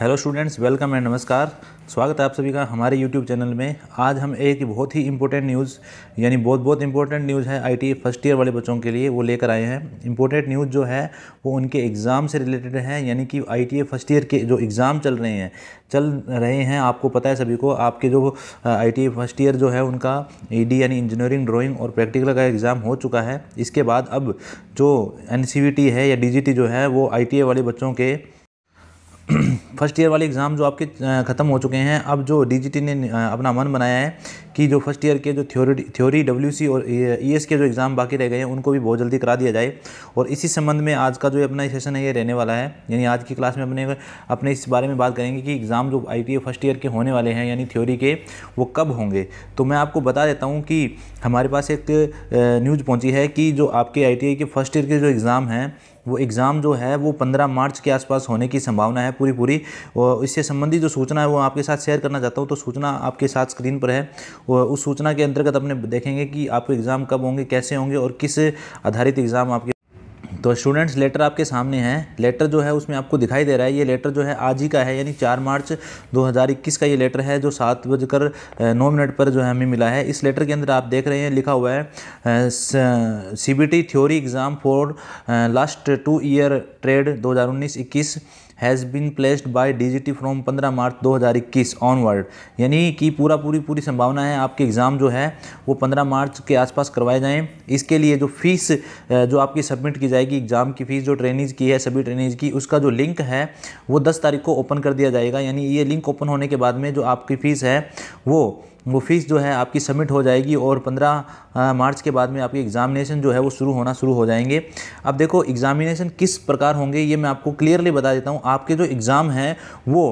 hello students welcome and नमस्कार स्वागत है आप सभी का हमारे यूट्यूब चैनल में आज हम एक बहुत ही इंपॉर्टेंट न्यूज़ यानी बहुत बहुत इंपॉर्टेंट न्यूज़ है आईटी फर्स्ट ईयर वाले बच्चों के लिए वो लेकर आए हैं इंपॉर्टेंट न्यूज़ जो है वो उनके एग्ज़ाम से रिलेटेड है यानी कि आई फर्स्ट ईयर के जो एग्ज़ाम चल रहे हैं चल रहे हैं आपको पता है सभी को आपके जो आई फर्स्ट ईयर जो है उनका ई e यानी इंजीनियरिंग ड्रॉइंग और प्रैक्टिकल का एग्ज़ाम हो चुका है इसके बाद अब जो एन e है या डी जो है वो आई e वाले बच्चों के फर्स्ट ईयर वाले एग्ज़ाम जो आपके ख़त्म हो चुके हैं अब जो डीजीटी ने अपना मन बनाया है कि जो फर्स्ट ईयर के जो थ्योरी थ्योरी डब्ल्यू और ई e, e के जो एग्ज़ाम बाकी रह गए हैं उनको भी बहुत जल्दी करा दिया जाए और इसी संबंध में आज का जो अपना सेशन है ये रहने वाला है यानी आज की क्लास में अपने अपने इस बारे में बात करेंगे कि एग्ज़ाम जो आई e फर्स्ट ईयर के होने वाले हैं यानी थ्योरी के वो कब होंगे तो मैं आपको बता देता हूँ कि हमारे पास एक न्यूज़ पहुँची है कि जो आपके आई के फर्स्ट ईयर के जो एग्ज़ाम हैं वो एग्ज़ाम जो है वो पंद्रह मार्च के आसपास होने की संभावना है पूरी पूरी और इससे संबंधित जो सूचना है वो आपके साथ शेयर करना चाहता हूँ तो सूचना आपके साथ स्क्रीन पर है और उस सूचना के अंतर्गत अपने देखेंगे कि आपके एग्ज़ाम कब होंगे कैसे होंगे और किस आधारित एग्ज़ाम आपके तो स्टूडेंट्स लेटर आपके सामने हैं लेटर जो है उसमें आपको दिखाई दे रहा है ये लेटर जो है आज ही का है यानी चार मार्च 2021 का ये लेटर है जो सात बजकर नौ मिनट पर जो है हमें मिला है इस लेटर के अंदर आप देख रहे हैं लिखा हुआ है C B theory exam for last two year trade दो हज़ार has been placed by DGT from 15 March 2021 onward यानी कि पूरा पूरी पूरी संभावना है आपके एग्ज़ाम जो है वो 15 मार्च के आसपास करवाए जाएँ इसके लिए जो फ़ीस जो आपकी सबमिट की जाएगी एग्ज़ाम की फ़ीस जो ट्रेनिंग की है सभी ट्रेनिज की उसका जो लिंक है वो दस तारीख को ओपन कर दिया जाएगा यानी ये लिंक ओपन होने के बाद में जो आपकी फ़ीस है वो वो फ़ीस जो है आपकी सबमिट हो जाएगी और 15 मार्च के बाद में आपकी एग्ज़ामिनेशन जो है वो शुरू होना शुरू हो जाएंगे अब देखो एग्ज़ामिनेशन किस प्रकार होंगे ये मैं आपको क्लियरली बता देता हूँ आपके जो एग्ज़ाम हैं वो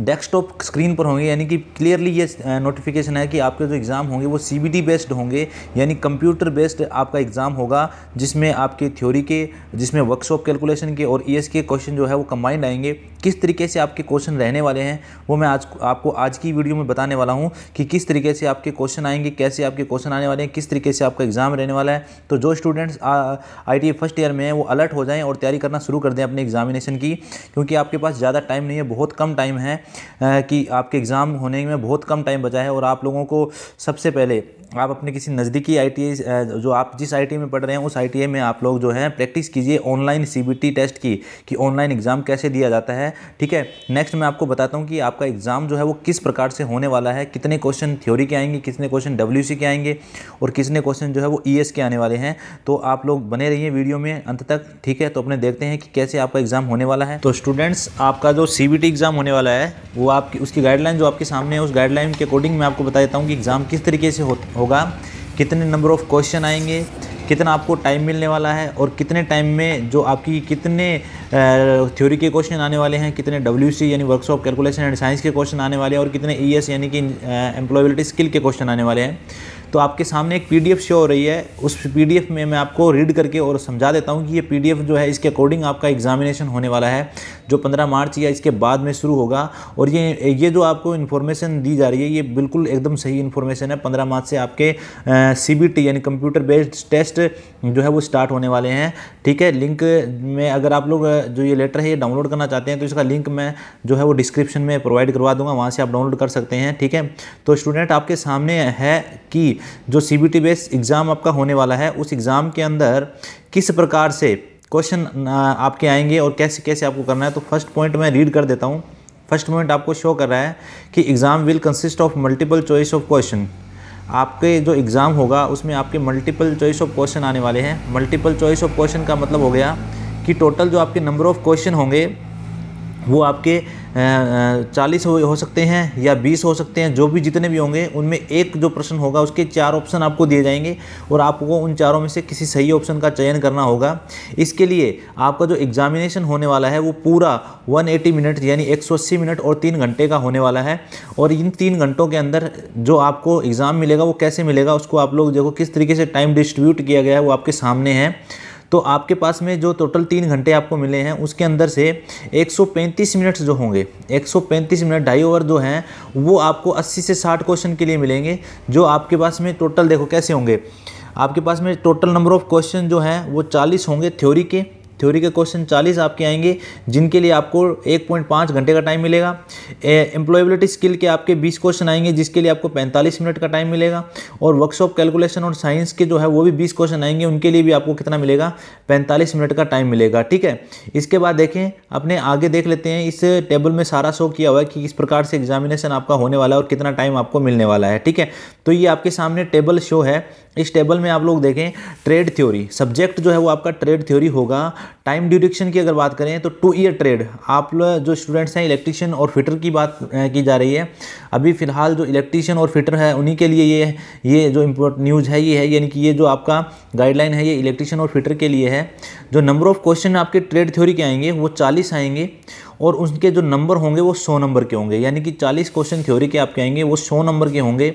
डेस्कटॉप स्क्रीन पर होंगे यानी कि क्लियरली ये नोटिफिकेशन है कि आपके जो एग्ज़ाम होंगे वो सी बेस्ड होंगे यानी कंप्यूटर बेस्ड आपका एग्ज़ाम होगा जिसमें आपके थ्योरी के जिसमें वर्कशॉप कैलकुलेशन के और ई के क्वेश्चन जो है वो कम्बाइंड आएंगे किस तरीके से आपके क्वेश्चन रहने वाले हैं वो मैं आज आपको आज की वीडियो में बताने वाला हूँ कि किस तरीके से आपके क्वेश्चन आएंगे कैसे आपके क्वेश्चन आने वाले हैं किस तरीके से आपका एग्ज़ाम रहने वाला है तो जो स्टूडेंट्स आई फर्स्ट ईयर में हैं वो अलर्ट हो जाएँ और तैयारी करना शुरू कर दें अपने एग्जामिनेशन की क्योंकि आपके पास ज़्यादा टाइम नहीं है बहुत कम टाइम है कि आपके एग्ज़ाम होने में बहुत कम टाइम बचा है और आप लोगों को सबसे पहले आप अपने किसी नज़दीकी आई e, जो आप जिस आई e में पढ़ रहे हैं उस आई e में आप लोग जो है प्रैक्टिस कीजिए ऑनलाइन सी टेस्ट की कि ऑनलाइन एग्ज़ाम कैसे दिया जाता है ठीक है नेक्स्ट मैं आपको बताता हूँ कि आपका एग्ज़ाम जो है वो किस प्रकार से होने वाला है कितने क्वेश्चन थ्योरी के आएंगे कितने क्वेश्चन डब्ल्यू के आएंगे और कितने क्वेश्चन जो है वो ई के आने वाले हैं तो आप लोग बने रहिए वीडियो में अंत तक ठीक है तो अपने देखते हैं कि कैसे आपका एग्ज़ाम होने वाला है तो स्टूडेंट्स आपका जो सी एग्ज़ाम होने वाला है वो आपकी उसकी गाइडलाइन जो आपके सामने है उस गाइडलाइन के अकॉर्डिंग मैं आपको बता देता हूँ कि एग्ज़ाम किस तरीके से हो, होगा कितने नंबर ऑफ़ क्वेश्चन आएंगे कितना आपको टाइम मिलने वाला है और कितने टाइम में जो आपकी कितने थ्योरी के क्वेश्चन आने वाले हैं कितने डब्ल्यू यानी वर्कशॉप कैलकुलेशन एंड साइंस के क्वेश्चन आने वाले हैं और कितने ई e यानी कि एम्प्लॉयबिलिटी स्किल के क्वेश्चन आने वाले हैं तो आपके सामने एक पीडीएफ शो हो रही है उस पीडीएफ में मैं आपको रीड करके और समझा देता हूँ कि ये पीडीएफ जो है इसके अकॉर्डिंग आपका एग्जामिनेशन होने वाला है जो 15 मार्च या इसके बाद में शुरू होगा और ये ये जो आपको इन्फॉर्मेशन दी जा रही है ये बिल्कुल एकदम सही इन्फॉर्मेशन है पंद्रह मार्च से आपके सी यानी कंप्यूटर बेस्ड टेस्ट जो है वो स्टार्ट होने वाले हैं ठीक है लिंक में अगर आप लोग जो ये लेटर है ये डाउनलोड करना चाहते हैं तो इसका लिंक मैं जो है वो डिस्क्रिप्शन में प्रोवाइड करवा दूंगा वहाँ से आप डाउनलोड कर सकते हैं ठीक है तो स्टूडेंट आपके सामने है कि जो सी बी बेस्ड एग्ज़ाम आपका होने वाला है उस एग्ज़ाम के अंदर किस प्रकार से क्वेश्चन आपके आएंगे और कैसे कैसे आपको करना है तो फर्स्ट पॉइंट मैं रीड कर देता हूँ फर्स्ट पॉइंट आपको शो कर रहा है कि exam will consist of multiple choice of question आपके जो एग्ज़ाम होगा उसमें आपके मल्टीपल चॉइस ऑफ क्वेश्चन आने वाले हैं मल्टीपल चॉइस ऑफ क्वेश्चन का मतलब हो गया कि टोटल जो आपके नंबर ऑफ़ क्वेश्चन होंगे वो आपके चालीस हो, सकते हैं या बीस हो सकते हैं जो भी जितने भी होंगे उनमें एक जो प्रश्न होगा उसके चार ऑप्शन आपको दिए जाएंगे और आपको उन चारों में से किसी सही ऑप्शन का चयन करना होगा इसके लिए आपका जो एग्जामिनेशन होने वाला है वो पूरा 180 मिनट यानी 180 मिनट और तीन घंटे का होने वाला है और इन तीन घंटों के अंदर जो आपको एग्ज़ाम मिलेगा वो कैसे मिलेगा उसको आप लोग देखो किस तरीके से टाइम डिस्ट्रीब्यूट किया गया है वो आपके सामने है तो आपके पास में जो टोटल तीन घंटे आपको मिले हैं उसके अंदर से 135 मिनट्स जो होंगे 135 मिनट ढाई ओवर जो हैं वो आपको 80 से 60 क्वेश्चन के लिए मिलेंगे जो आपके पास में टोटल देखो कैसे होंगे आपके पास में टोटल नंबर ऑफ़ क्वेश्चन जो हैं वो चालीस होंगे थ्योरी के थ्योरी के क्वेश्चन 40 आपके आएंगे जिनके लिए आपको 1.5 घंटे का टाइम मिलेगा एम्प्लॉयबिलिटी स्किल के आपके 20 क्वेश्चन आएंगे जिसके लिए आपको 45 मिनट का टाइम मिलेगा और वर्कशॉप कैलकुलेशन और साइंस के जो है वो भी 20 क्वेश्चन आएंगे उनके लिए भी आपको कितना मिलेगा 45 मिनट का टाइम मिलेगा ठीक है इसके बाद देखें अपने आगे देख लेते हैं इस टेबल में सारा शो किया हुआ है कि किस प्रकार से एग्जामिनेशन आपका होने वाला है और कितना टाइम आपको मिलने वाला है ठीक है तो ये आपके सामने टेबल शो है इस टेबल में आप लोग देखें ट्रेड थ्योरी सब्जेक्ट जो है वो आपका ट्रेड थ्योरी होगा टाइम ड्यूरेशन की अगर बात करें तो टू ईयर ट्रेड आप जो स्टूडेंट्स हैं इलेक्ट्रिशियन और फिटर की बात की जा रही है अभी फ़िलहाल जो इलेक्ट्रिशियन और फिटर है उन्हीं के लिए ये ये जो इम्पोर्ट न्यूज़ है ये है यानी कि ये जो आपका गाइडलाइन है ये इलेक्ट्रिशियन और फिटर के लिए है जो नंबर ऑफ़ क्वेश्चन आपके ट्रेड थ्योरी के आएंगे वो चालीस आएंगे और उनके जो नंबर होंगे वो सौ नंबर के होंगे यानी कि चालीस क्वेश्चन थ्योरी के आपके आएंगे वो सौ नंबर के होंगे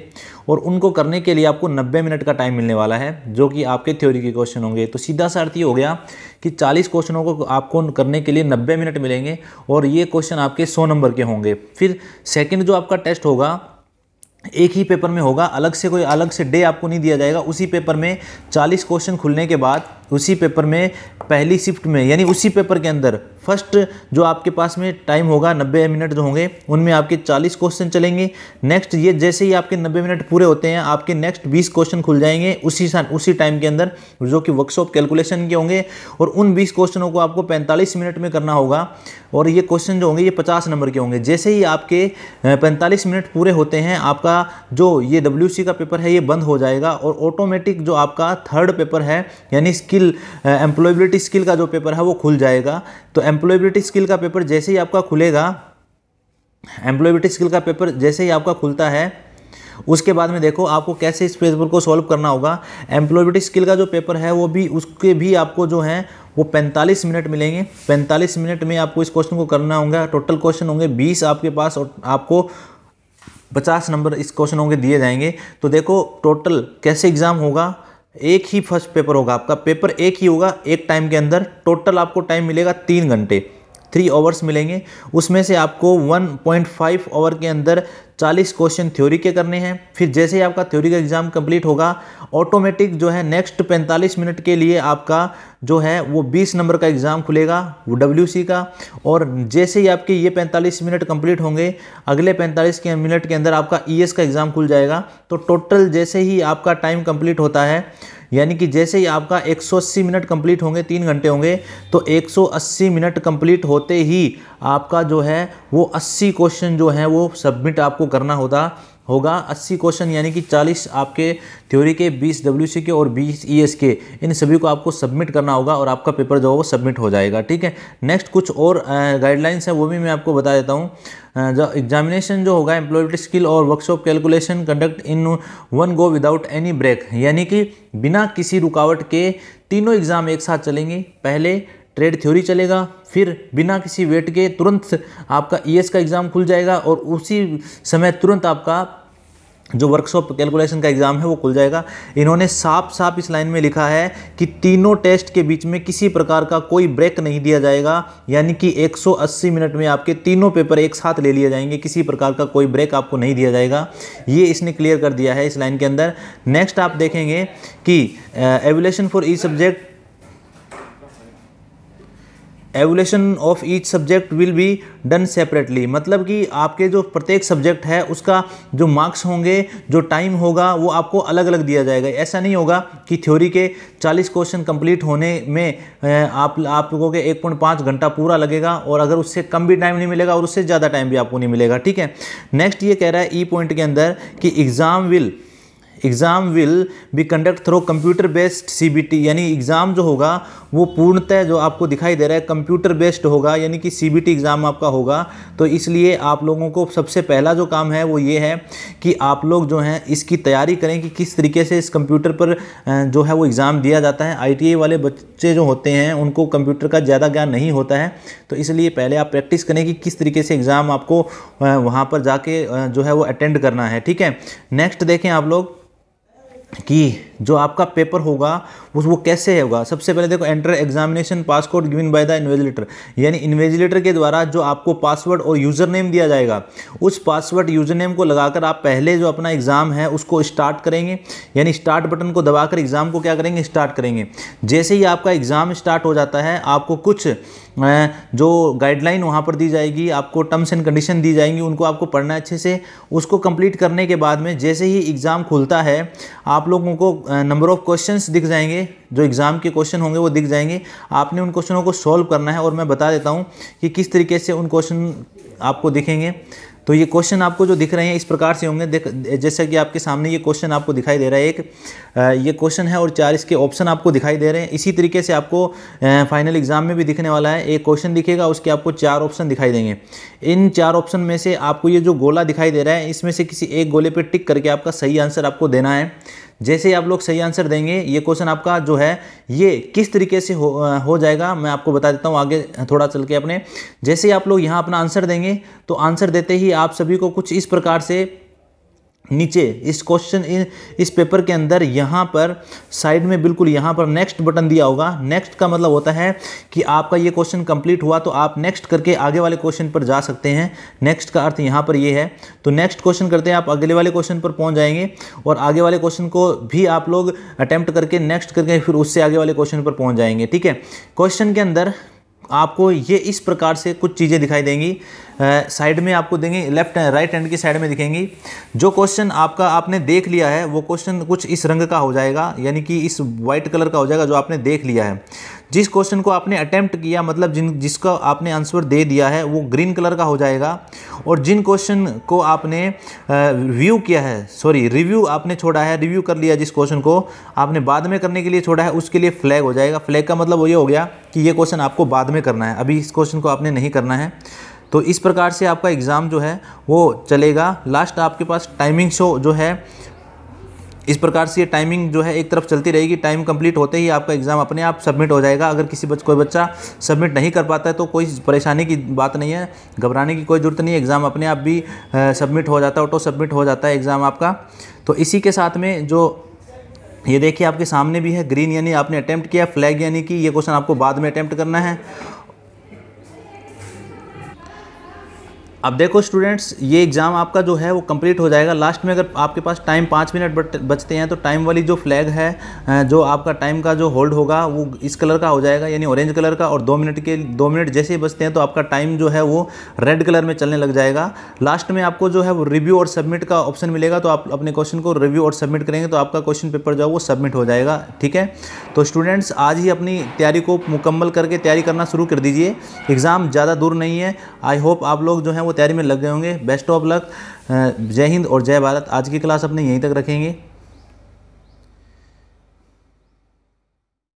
और उनको करने के लिए आपको नब्बे मिनट का टाइम मिलने वाला है जो कि आपके थ्योरी के क्वेश्चन होंगे तो सीधा सा अर्थ ये हो गया कि चालीस क्वेश्चनों को आपको करने के लिए नब्बे मिनट मिलेंगे और ये क्वेश्चन आपके सौ नंबर के होंगे फिर सेकेंड जो आपका टेस्ट होगा एक ही पेपर में होगा अलग से कोई अलग से डे आपको नहीं दिया जाएगा उसी पेपर में 40 क्वेश्चन खुलने के बाद उसी पेपर में पहली शिफ्ट में यानी उसी पेपर के अंदर फर्स्ट जो आपके पास में टाइम होगा नब्बे मिनट जो होंगे उनमें आपके चालीस क्वेश्चन चलेंगे नेक्स्ट ये जैसे ही आपके नब्बे मिनट पूरे होते हैं आपके नेक्स्ट बीस क्वेश्चन खुल जाएंगे उसी उसी टाइम के अंदर जो कि वर्कशॉप कैलकुलेशन के होंगे और उन बीस क्वेश्चनों को आपको पैंतालीस मिनट में करना होगा और ये क्वेश्चन जो होंगे ये पचास नंबर के होंगे जैसे ही आपके पैंतालीस मिनट पूरे होते हैं आपका जो ये डब्ल्यू का पेपर है ये बंद हो जाएगा और ऑटोमेटिक जो आपका थर्ड पेपर है यानी स्किल स्किल एम्प्लॉयबिलिटी स्किल का जो पेपर है वो खुल जाएगा तो एम्प्लॉयबिलिटी स्किल का पेपर जैसे ही आपका खुलेगा एम्प्लॉयबिलिटी स्किल का पेपर जैसे ही आपका खुलता है उसके बाद में देखो आपको कैसे इस पेपर को सॉल्व करना होगा एम्प्लॉयबिलिटी स्किल का जो पेपर है वो भी उसके भी आपको जो है वो 45 मिनट मिलेंगे 45 मिनट में आपको इस क्वेश्चन को करना होगा टोटल क्वेश्चन होंगे 20 आपके पास और आपको 50 नंबर इस क्वेश्चन होंगे दिए जाएंगे तो देखो टोटल कैसे एग्ज़ाम होगा एक ही फर्स्ट पेपर होगा आपका पेपर एक ही होगा एक टाइम के अंदर टोटल आपको टाइम मिलेगा तीन घंटे थ्री ओवर्स मिलेंगे उसमें से आपको 1.5 ओवर के अंदर 40 क्वेश्चन थ्योरी के करने हैं फिर जैसे ही आपका थ्योरी का एग्ज़ाम कंप्लीट होगा ऑटोमेटिक जो है नेक्स्ट 45 मिनट के लिए आपका जो है वो 20 नंबर का एग्ज़ाम खुलेगा वो डब्ल्यू का और जैसे ही आपके ये 45 मिनट कंप्लीट होंगे अगले 45 के मिनट के अंदर आपका ई e का एग्ज़ाम खुल जाएगा तो टोटल जैसे ही आपका टाइम कंप्लीट होता है यानी कि जैसे ही आपका 180 मिनट कंप्लीट होंगे तीन घंटे होंगे तो 180 मिनट कंप्लीट होते ही आपका जो है वो 80 क्वेश्चन जो है वो सबमिट आपको करना होता होगा 80 क्वेश्चन यानी कि 40 आपके थ्योरी के 20 डब्ल्यू के और 20 ई e के इन सभी को आपको सबमिट करना होगा और आपका पेपर जो है वो सबमिट हो जाएगा ठीक है नेक्स्ट कुछ और गाइडलाइंस है वो भी मैं आपको बता देता हूँ जो एग्जामिनेशन जो होगा एम्प्लॉयट स्किल और workshop calculation conduct in one go without any break यानी कि बिना किसी रुकावट के तीनों एग्ज़ाम एक साथ चलेंगे पहले ट्रेड थ्योरी चलेगा फिर बिना किसी वेट के तुरंत आपका ईएस e का एग्ज़ाम खुल जाएगा और उसी समय तुरंत आपका जो वर्कशॉप कैलकुलेशन का एग्ज़ाम है वो खुल जाएगा इन्होंने साफ साफ इस लाइन में लिखा है कि तीनों टेस्ट के बीच में किसी प्रकार का कोई ब्रेक नहीं दिया जाएगा यानी कि 180 मिनट में आपके तीनों पेपर एक साथ ले लिए जाएंगे किसी प्रकार का कोई ब्रेक आपको नहीं दिया जाएगा ये इसने क्लियर कर दिया है इस लाइन के अंदर नेक्स्ट आप देखेंगे कि evaluation for each subject evaluation of each subject will be done separately मतलब कि आपके जो प्रत्येक सब्जेक्ट है उसका जो मार्क्स होंगे जो टाइम होगा वो आपको अलग अलग दिया जाएगा ऐसा नहीं होगा कि थ्योरी के 40 क्वेश्चन कंप्लीट होने में आप आप लोगों के 1.5 घंटा पूरा लगेगा और अगर उससे कम भी टाइम नहीं मिलेगा और उससे ज़्यादा टाइम भी आपको नहीं मिलेगा ठीक है नेक्स्ट ये कह रहा है ई e पॉइंट के अंदर कि exam will exam will be conduct through computer based CBT यानी एग्ज़ाम जो होगा वो पूर्णतः जो आपको दिखाई दे रहा है कंप्यूटर बेस्ड होगा यानी कि सीबीटी एग्ज़ाम आपका होगा तो इसलिए आप लोगों को सबसे पहला जो काम है वो ये है कि आप लोग जो हैं इसकी तैयारी करें कि किस तरीके से इस कंप्यूटर पर जो है वो एग्ज़ाम दिया जाता है आई वाले बच्चे जो होते हैं उनको कंप्यूटर का ज़्यादा ज्ञान नहीं होता है तो इसलिए पहले आप प्रैक्टिस करें कि किस तरीके से एग्ज़ाम आपको वहाँ पर जाके जो है वो अटेंड करना है ठीक है नेक्स्ट देखें आप लोग कि जो आपका पेपर होगा उस वो कैसे होगा सबसे पहले देखो enter examination passcode given by the invigilator यानी इन्वेजिलेटर के द्वारा जो आपको पासवर्ड और यूज़र नेम दिया जाएगा उस पासवर्ड यूज़र नेम को लगाकर आप पहले जो अपना एग्ज़ाम है उसको स्टार्ट करेंगे यानी स्टार्ट बटन को दबाकर एग्ज़ाम को क्या करेंगे स्टार्ट करेंगे जैसे ही आपका एग्ज़ाम स्टार्ट हो जाता है आपको कुछ जो गाइडलाइन वहाँ पर दी जाएगी आपको टर्म्स एंड कंडीशन दी जाएंगी उनको आपको पढ़ना अच्छे से उसको कंप्लीट करने के बाद में जैसे ही एग्ज़ाम खुलता है आप लोगों को नंबर ऑफ़ क्वेश्चंस दिख जाएंगे जो एग्ज़ाम के क्वेश्चन होंगे वो दिख जाएंगे आपने उन क्वेश्चनों को सॉल्व करना है और मैं बता देता हूँ कि किस तरीके से उन क्वेश्चन आपको दिखेंगे तो ये क्वेश्चन आपको जो दिख रहे हैं इस प्रकार से होंगे जैसा कि आपके सामने ये क्वेश्चन आपको दिखाई दे रहा है एक ये क्वेश्चन है और चार इसके ऑप्शन आपको दिखाई दे रहे हैं इसी तरीके से आपको फाइनल एग्जाम में भी दिखने वाला है एक क्वेश्चन दिखेगा उसके आपको चार ऑप्शन दिखाई देंगे इन चार ऑप्शन में से आपको ये जो गोला दिखाई दे रहा है इसमें से किसी एक गोले पर टिक करके आपका सही आंसर आपको देना है जैसे ही आप लोग सही आंसर देंगे ये क्वेश्चन आपका जो है ये किस तरीके से हो हो जाएगा मैं आपको बता देता हूँ आगे थोड़ा चल के अपने जैसे ही आप लोग यहाँ अपना आंसर देंगे तो आंसर देते ही आप सभी को कुछ इस प्रकार से नीचे इस क्वेश्चन इस पेपर के अंदर यहाँ पर साइड में बिल्कुल यहाँ पर नेक्स्ट बटन दिया होगा नेक्स्ट का मतलब होता है कि आपका ये क्वेश्चन कंप्लीट हुआ तो आप नेक्स्ट करके आगे वाले क्वेश्चन पर जा सकते हैं नेक्स्ट का अर्थ यहाँ पर ये है तो नेक्स्ट क्वेश्चन करते हैं आप अगले वाले क्वेश्चन पर पहुँच जाएंगे और आगे वाले क्वेश्चन को भी आप लोग अटैम्प्ट करके नेक्स्ट करके फिर उससे आगे वाले क्वेश्चन पर पहुँच जाएंगे ठीक है क्वेश्चन के अंदर आपको ये इस प्रकार से कुछ चीज़ें दिखाई देंगी साइड में आपको देंगे लेफ्ट राइट हैंड की साइड में दिखेंगी जो क्वेश्चन आपका आपने देख लिया है वो क्वेश्चन कुछ इस रंग का हो जाएगा यानी कि इस वाइट कलर का हो जाएगा जो आपने देख लिया है जिस क्वेश्चन को आपने अटैम्प्ट किया मतलब जिन जिसका आपने आंसर दे दिया है वो ग्रीन कलर का हो जाएगा और जिन क्वेश्चन को आपने रिव्यू किया है सॉरी रिव्यू आपने छोड़ा है रिव्यू कर लिया जिस क्वेश्चन को आपने बाद में करने के लिए छोड़ा है उसके लिए फ्लैग हो जाएगा फ्लैग का मतलब वो ये हो गया कि ये क्वेश्चन आपको बाद में करना है अभी इस क्वेश्चन को आपने नहीं करना है तो इस प्रकार से आपका एग्ज़ाम जो है वो चलेगा लास्ट आपके पास टाइमिंग शो जो है इस प्रकार से ये टाइमिंग जो है एक तरफ चलती रहेगी टाइम कंप्लीट होते ही आपका एग्ज़ाम अपने आप सबमिट हो जाएगा अगर किसी बच्च कोई बच्चा सबमिट नहीं कर पाता है तो कोई परेशानी की बात नहीं है घबराने की कोई ज़रूरत नहीं है एग्ज़ाम अपने आप भी सबमिट हो जाता है ऑटो सबमिट हो जाता है एग्ज़ाम आपका तो इसी के साथ में जो ये देखिए आपके सामने भी है ग्रीन यानी आपने अटैम्प्ट किया फ्लैग यानी कि ये क्वेश्चन आपको बाद में अटैम्प्ट करना है अब देखो स्टूडेंट्स ये एग्ज़ाम आपका जो है वो कंप्लीट हो जाएगा लास्ट में अगर आपके पास टाइम पाँच मिनट बचते हैं तो टाइम वाली जो फ्लैग है जो आपका टाइम का जो होल्ड होगा वो इस कलर का हो जाएगा यानी ऑरेंज कलर का और दो मिनट के दो मिनट जैसे ही बचते हैं तो आपका टाइम जो है वो रेड कलर में चलने लग जाएगा लास्ट में आपको जो है वो रिव्यू और सबमिट का ऑप्शन मिलेगा तो आप अपने क्वेश्चन को रिव्यू और सबमिट करेंगे तो आपका क्वेश्चन पेपर जो है वो सबमिट हो जाएगा ठीक है तो स्टूडेंट्स आज ही अपनी तैयारी को मुकम्मल करके तैयारी करना शुरू कर दीजिए एग्ज़ाम ज़्यादा दूर नहीं है आई होप आप लोग जो है वो वो तैयारी में लग गए होंगे बेस्ट ऑफ लक जय हिंद और जय भारत आज की क्लास अपने यहीं तक रखेंगे